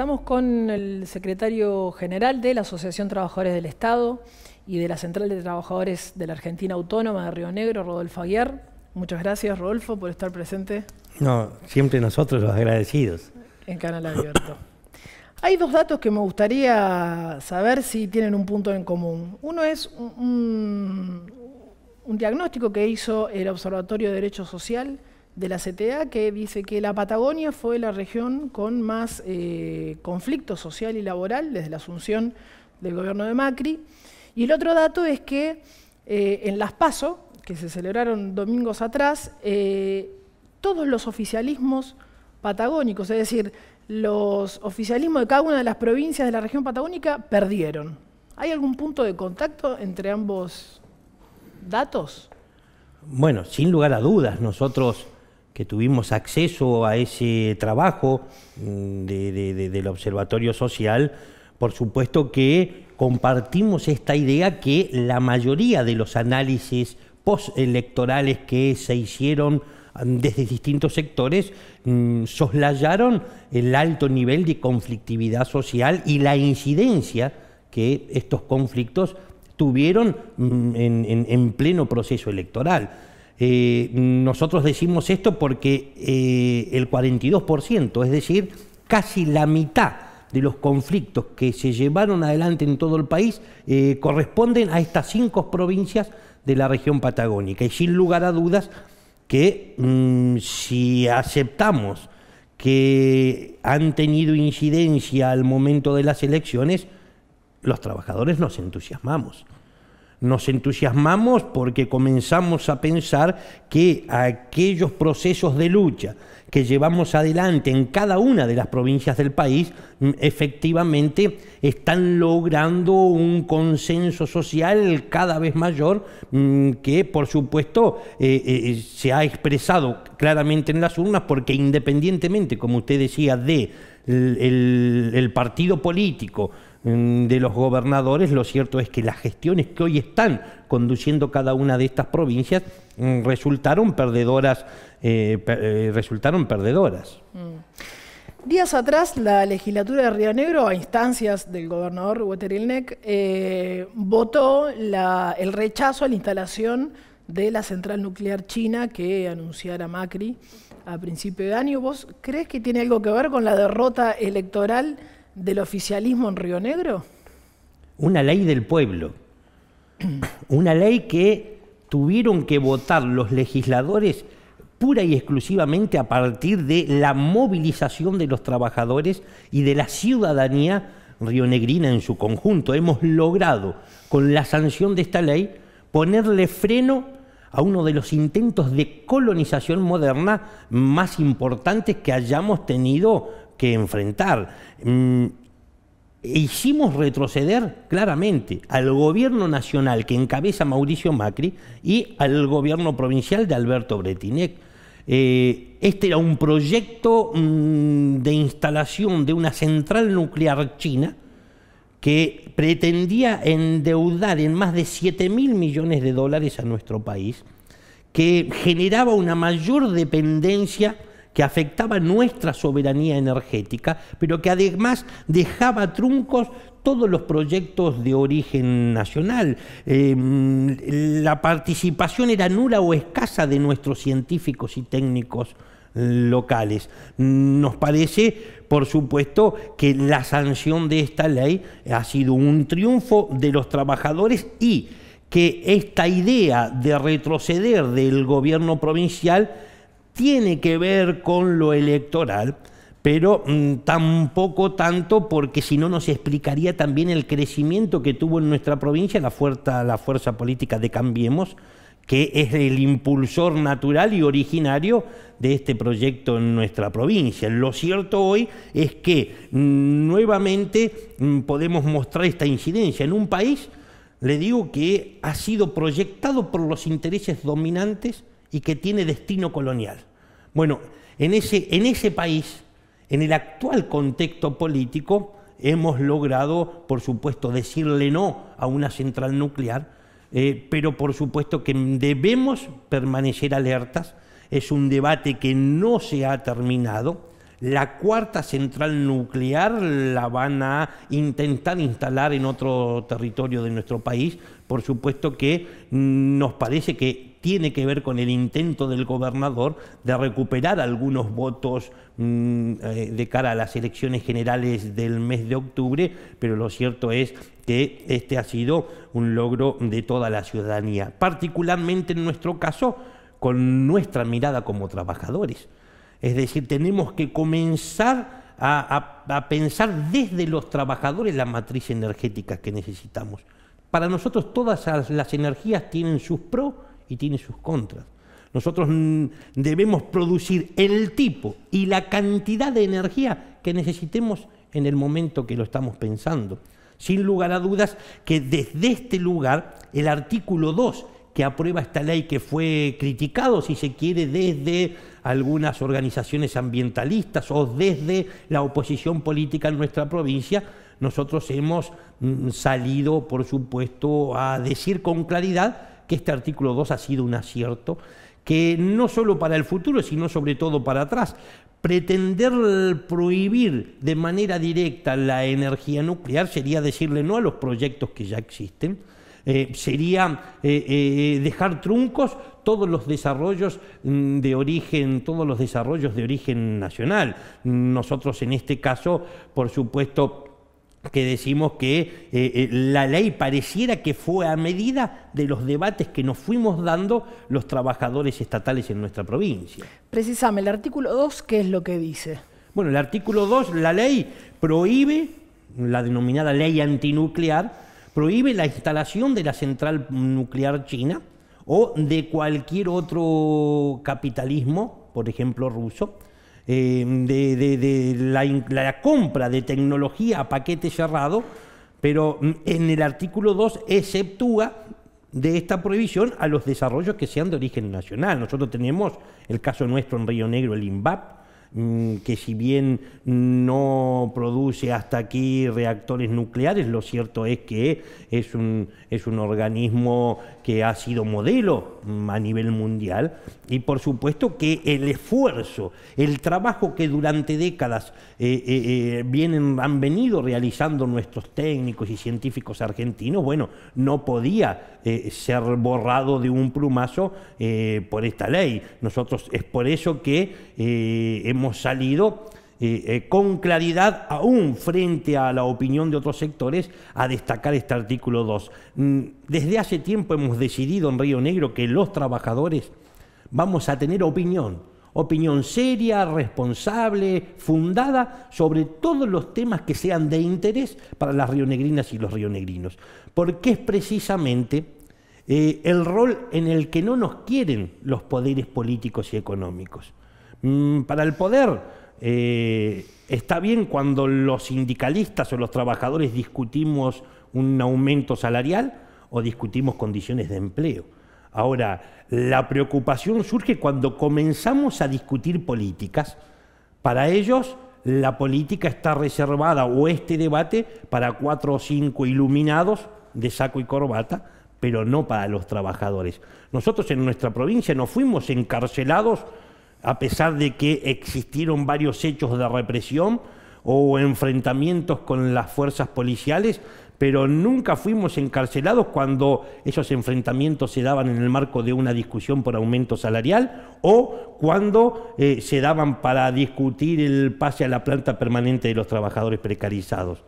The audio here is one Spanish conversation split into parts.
Estamos con el secretario general de la Asociación Trabajadores del Estado y de la Central de Trabajadores de la Argentina Autónoma de Río Negro, Rodolfo Aguiar. Muchas gracias, Rodolfo, por estar presente. No, siempre nosotros los agradecidos. En Canal Abierto. Hay dos datos que me gustaría saber si tienen un punto en común. Uno es un, un diagnóstico que hizo el Observatorio de Derecho Social de la CTA que dice que la Patagonia fue la región con más eh, conflicto social y laboral desde la asunción del gobierno de Macri. Y el otro dato es que eh, en Las PASO, que se celebraron domingos atrás, eh, todos los oficialismos patagónicos, es decir, los oficialismos de cada una de las provincias de la región patagónica perdieron. ¿Hay algún punto de contacto entre ambos datos? Bueno, sin lugar a dudas, nosotros que tuvimos acceso a ese trabajo mm, del Observatorio Social, por supuesto que compartimos esta idea que la mayoría de los análisis postelectorales que se hicieron mm, desde distintos sectores mm, soslayaron el alto nivel de conflictividad social y la incidencia que estos conflictos tuvieron en pleno proceso electoral. Eh, nosotros decimos esto porque eh, el 42%, es decir, casi la mitad de los conflictos que se llevaron adelante en todo el país eh, corresponden a estas cinco provincias de la región patagónica. Y sin lugar a dudas que mm, si aceptamos que han tenido incidencia al momento de las elecciones, los trabajadores nos entusiasmamos nos entusiasmamos porque comenzamos a pensar que aquellos procesos de lucha que llevamos adelante en cada una de las provincias del país mm, efectivamente están logrando un consenso social cada vez mayor mm, que por supuesto eh, eh, eh, se ha expresado claramente en las urnas porque independientemente, como usted decía, de el partido político, Mm, de los gobernadores, lo cierto es que las gestiones que hoy están conduciendo cada una de estas provincias mm, resultaron perdedoras. Eh, eh, resultaron perdedoras. Mm. Días atrás, la legislatura de Río Negro, a instancias del gobernador Weterilnek, eh, votó el rechazo a la instalación de la central nuclear china que anunciara Macri a principio de año. ¿Vos crees que tiene algo que ver con la derrota electoral? del oficialismo en Río Negro? Una ley del pueblo. Una ley que tuvieron que votar los legisladores pura y exclusivamente a partir de la movilización de los trabajadores y de la ciudadanía rionegrina en su conjunto. Hemos logrado, con la sanción de esta ley, ponerle freno a uno de los intentos de colonización moderna más importantes que hayamos tenido que enfrentar. Mm, hicimos retroceder claramente al gobierno nacional que encabeza Mauricio Macri y al gobierno provincial de Alberto Bretinec. Eh, este era un proyecto mm, de instalación de una central nuclear china que pretendía endeudar en más de 7 mil millones de dólares a nuestro país, que generaba una mayor dependencia que afectaba nuestra soberanía energética, pero que además dejaba truncos todos los proyectos de origen nacional. Em, la participación era nula o escasa de nuestros científicos y técnicos locales. Nos parece, por supuesto, que la sanción de esta ley ha sido un triunfo de los trabajadores y que esta idea de retroceder del gobierno provincial tiene que ver con lo electoral, pero mm, tampoco tanto porque si no nos explicaría también el crecimiento que tuvo en nuestra provincia la fuerza, política de Cambiemos, que es el impulsor natural y originario de este proyecto en nuestra provincia. Lo cierto hoy es que mm, nuevamente mm, podemos mostrar esta incidencia en un país, le digo que ha sido proyectado por los intereses dominantes y que tiene destino colonial. Bueno, en ese, en ese país, en el actual contexto político, hemos logrado, por supuesto, decirle no a una central nuclear, eh, pero por supuesto que debemos permanecer alertas. Es un debate que no se ha terminado. La cuarta central nuclear la van a intentar instalar en otro territorio de nuestro país. Por supuesto que nos parece que tiene que ver con el intento del gobernador de recuperar algunos votos mm, eh, de cara a las elecciones generales del mes de octubre, pero lo cierto es que este ha sido un logro de toda la ciudadanía, particularmente en nuestro caso con nuestra mirada como trabajadores. Es decir, tenemos que comenzar a, a pensar desde los trabajadores la matriz energética que necesitamos. Para nosotros todas las energías tienen sus pros y tiene sus contras. Nosotros debemos producir el tipo y la cantidad de energía que necesitemos en el momento que lo estamos pensando. Sin lugar a dudas que desde este lugar el artículo 2 que aprueba esta ley que fue criticado, si se quiere, desde algunas organizaciones ambientalistas o desde la oposición política en nuestra provincia, nosotros hemos mm, salido, por supuesto, a decir con claridad que este artículo 2 ha sido un acierto, que no solo para el futuro, sino sobre todo para atrás, pretender prohibir de manera directa la energía nuclear sería decirle no a los proyectos que ya existen, eh, sería eh, eh, dejar truncos todos los desarrollos mm, de origen, todos los desarrollos de origen nacional. Nosotros en este caso, por supuesto, que decimos que eh, eh, la ley pareciera que fue a medida de los debates que nos fuimos dando los trabajadores estatales en nuestra provincia. Precisame, el artículo 2, ¿qué es lo que dice? Bueno, el artículo 2, la ley prohíbe, la denominada ley antinuclear, prohíbe la instalación de la central nuclear china o de cualquier otro capitalismo, por ejemplo ruso, Em, de, la, compra de tecnología a paquete cerrado, pero mm, en el artículo 2 exceptúa de esta prohibición a los desarrollos que sean de origen nacional. Nosotros tenemos el caso nuestro en Río Negro, el INVAP, Mm, que si bien no produce hasta aquí reactores nucleares, lo cierto es que es un, es un organismo que ha sido modelo mm, a nivel mundial y por supuesto que el esfuerzo, el trabajo que durante décadas eh, eh, eh, vienen, han venido realizando nuestros técnicos y científicos argentinos, bueno, no podía ser borrado de un plumazo por esta ley. Nosotros es por eso que hemos hemos salido eh, eh, con claridad, aún frente a la opinión de otros sectores, a destacar este artículo 2. Mm, desde hace tiempo hemos decidido en Río Negro que los trabajadores vamos a tener opinión, opinión seria, responsable, fundada sobre todos los temas que sean de interés para las rionegrinas y los rionegrinos, porque es precisamente eh, el rol en el que no nos quieren los poderes políticos y económicos. Mm, para el poder eh, está bien cuando los sindicalistas o los trabajadores discutimos un aumento salarial o discutimos condiciones de empleo. Ahora, la preocupación surge cuando comenzamos a discutir políticas. Para ellos, la política está reservada o este debate para cuatro o cinco iluminados de saco y corbata, pero no para los trabajadores. Nosotros en nuestra provincia no fuimos encarcelados a pesar de que existieron varios hechos de represión o enfrentamientos con las fuerzas policiales, pero nunca fuimos encarcelados cuando esos enfrentamientos se daban en el marco de una discusión por aumento salarial o cuando eh, se daban para discutir el pase a la planta permanente de los trabajadores precarizados.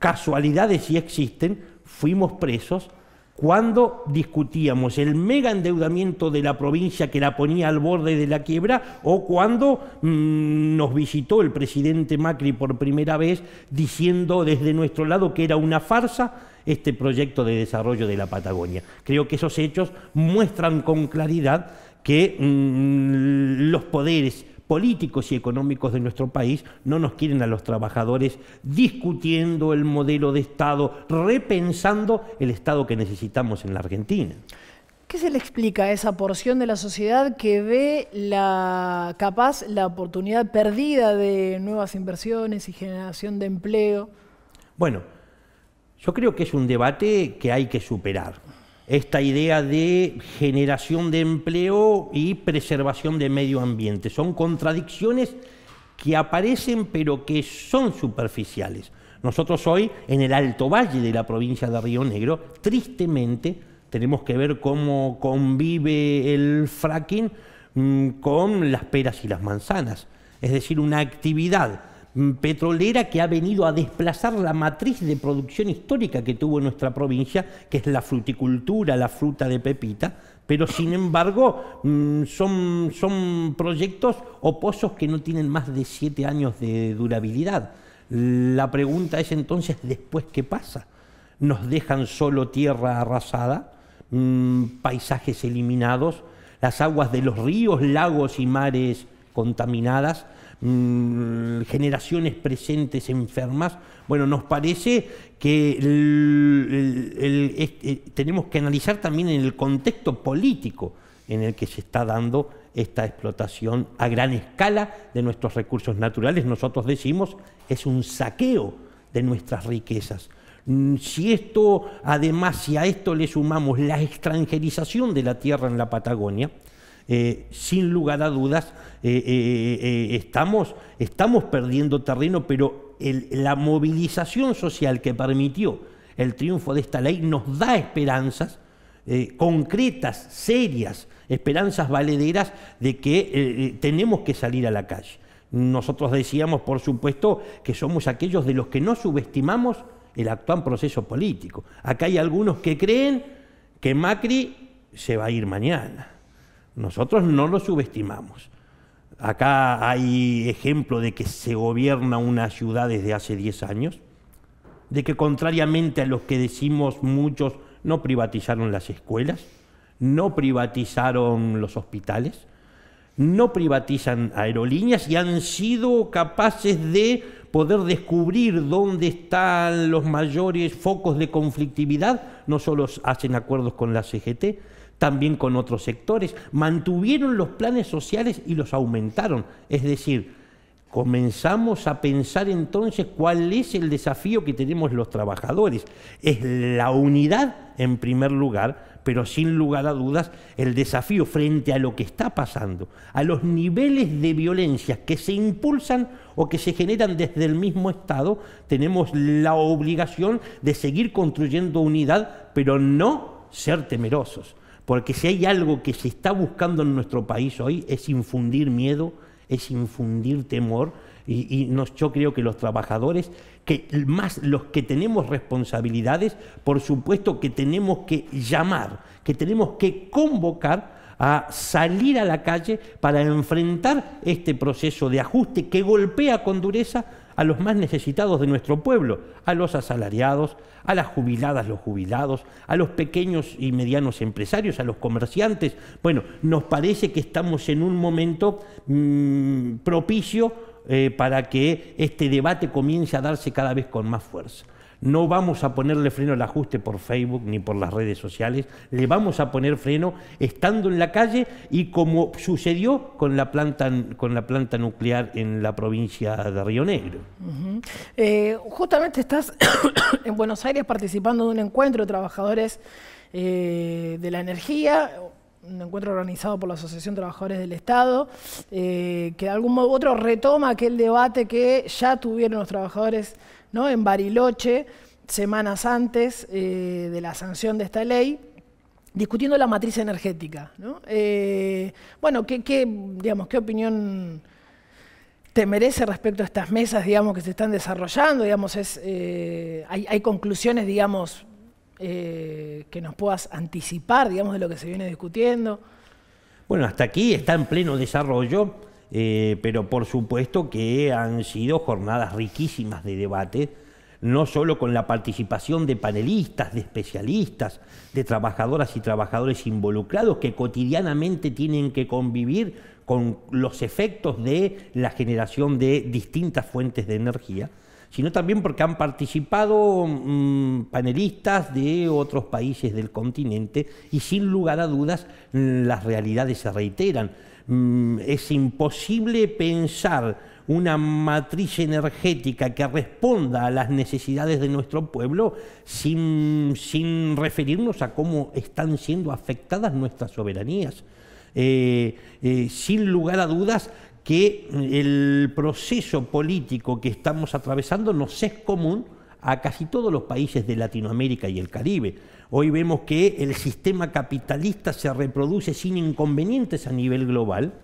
Casualidades sí existen, fuimos presos, cuando discutíamos el mega endeudamiento de la provincia que la ponía al borde de la quiebra o cuando mm, nos visitó el presidente Macri por primera vez diciendo desde nuestro lado que era una farsa este proyecto de desarrollo de la Patagonia. Creo que esos hechos muestran con claridad que mm, los poderes políticos y económicos de nuestro país no nos quieren a los trabajadores discutiendo el modelo de Estado, repensando el Estado que necesitamos en la Argentina. ¿Qué se le explica a esa porción de la sociedad que ve la capaz la oportunidad perdida de nuevas inversiones y generación de empleo? Bueno, yo creo que es un debate que hay que superar esta idea de generación de empleo y preservación de medio ambiente. Son contradicciones que aparecen pero que son superficiales. Nosotros hoy en el Alto Valle de la provincia de Río Negro, tristemente, tenemos que ver cómo convive el fracking mm, con las peras y las manzanas. Es decir, una actividad Mm, petrolera que ha venido a desplazar la matriz de producción histórica que tuvo nuestra provincia, que es la fruticultura, la fruta de Pepita, pero sin embargo mm, son, son proyectos o pozos que no tienen más de siete años de durabilidad. La pregunta es entonces, ¿después qué pasa? ¿Nos dejan solo tierra arrasada, mm, paisajes eliminados, las aguas de los ríos, lagos y mares contaminadas? Mm, generaciones presentes enfermas. Bueno, nos parece que eh, tenemos que analizar también en el contexto político en el que se está dando esta explotación a gran escala de nuestros recursos naturales. Nosotros decimos es un saqueo de nuestras riquezas. Mm, si esto, además, si a esto le sumamos la extranjerización de la tierra en la Patagonia, eh, sin lugar a dudas, eh, eh, estamos, perdiendo terreno, pero la movilización social que permitió el triunfo de esta ley nos da esperanzas concretas, serias, esperanzas valederas de que tenemos que salir a la calle. Nosotros decíamos, por supuesto, que somos aquellos de los que no subestimamos el actual proceso político. Acá hay algunos que creen que Macri se va a ir mañana. Nosotros no lo subestimamos. Acá hay ejemplo de que se gobierna una ciudad desde hace 10 años, de que contrariamente a los que decimos muchos, no privatizaron las escuelas, no privatizaron los hospitales, no privatizan aerolíneas y han sido capaces de poder descubrir dónde están los mayores focos de conflictividad, no solo hacen acuerdos con la CGT, también con otros sectores, mantuvieron los planes sociales y los aumentaron. Es decir, comenzamos a pensar entonces cuál es el desafío que tenemos los trabajadores. Es la unidad en primer lugar, pero sin lugar a dudas el desafío frente a lo que está pasando, a los niveles de violencia que se impulsan o que se generan desde el mismo Estado, tenemos la obligación de seguir construyendo unidad, pero no ser temerosos. Porque si hay algo que se está buscando en nuestro país hoy es infundir miedo, es infundir temor. Y, yo creo que los trabajadores, que más los que tenemos responsabilidades, por supuesto que tenemos que llamar, que tenemos que convocar a salir a la calle para enfrentar este proceso de ajuste que golpea con dureza a los más necesitados de nuestro pueblo, a los asalariados, a las jubiladas, los jubilados, a los pequeños y medianos empresarios, a los comerciantes. Bueno, nos parece que estamos en un momento mm, propicio eh, para que este debate comience a darse cada vez con más fuerza. No vamos a ponerle freno al ajuste por Facebook ni por las redes sociales, le vamos a poner freno estando en la calle y como sucedió con la planta, con la planta nuclear en la provincia de Río Negro. Eh, justamente estás en Buenos Aires participando de un encuentro de trabajadores eh, de la energía, un encuentro organizado por la Asociación de Trabajadores del Estado, eh, que de algún modo otro retoma aquel debate que ya tuvieron los trabajadores en Bariloche, semanas antes eh, de la sanción de esta ley, discutiendo la matriz energética. Eh, bueno, ¿qué, digamos, ¿qué opinión te merece respecto a estas mesas digamos, que se están desarrollando? Digamos, eh, hay, conclusiones digamos, que nos puedas anticipar digamos, de lo que se viene discutiendo. Bueno, hasta aquí está en pleno desarrollo. Eh, pero por supuesto que han sido jornadas riquísimas de debate, no solo con la participación de panelistas, de especialistas, de trabajadoras y trabajadores involucrados que cotidianamente tienen que convivir con los efectos de la generación de distintas fuentes de energía, sino también porque han participado mm, panelistas de otros países del continente y sin lugar a dudas mm, las realidades se reiteran. Mm, es imposible pensar una matriz energética que responda a las necesidades de nuestro pueblo sin, referirnos a cómo están siendo afectadas nuestras soberanías. Eh, eh, sin lugar a dudas, que el proceso político que estamos atravesando nos es común a casi todos los países de Latinoamérica y el Caribe. Hoy vemos que el sistema capitalista se reproduce sin inconvenientes a nivel global,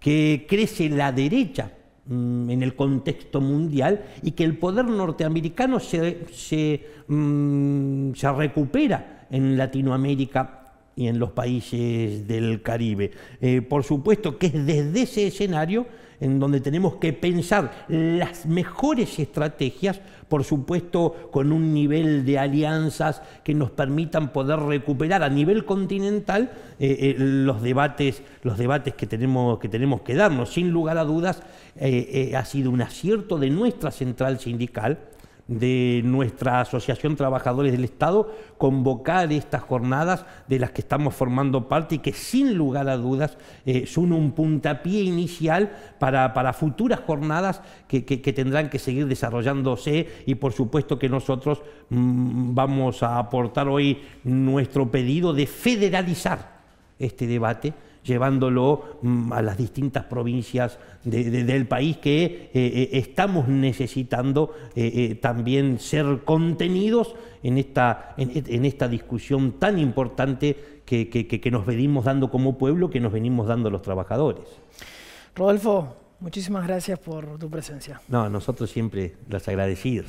que crece la derecha mm, en el contexto mundial y que el poder norteamericano se, se mm, recupera en Latinoamérica y en los países del Caribe. Eh, por supuesto que es desde ese escenario en donde tenemos que pensar las mejores estrategias, por supuesto con un nivel de alianzas que nos permitan poder recuperar a nivel continental eh, eh, los, debates, los debates que tenemos, que tenemos que darnos. Sin lugar a dudas, ha sido un acierto de nuestra central sindical de nuestra Asociación Trabajadores del Estado convocar estas jornadas de las que estamos formando parte y que sin lugar a dudas eh, son un puntapié inicial para, futuras jornadas que, tendrán que seguir desarrollándose y por supuesto que nosotros mm, vamos a aportar hoy nuestro pedido de federalizar este debate llevándolo mm, a las distintas provincias del país que eh, eh, estamos necesitando eh, también ser contenidos en esta, en, esta discusión tan importante que, nos venimos dando como pueblo, que nos venimos dando los trabajadores. Rodolfo, muchísimas gracias por tu presencia. No, nosotros siempre las agradecidos.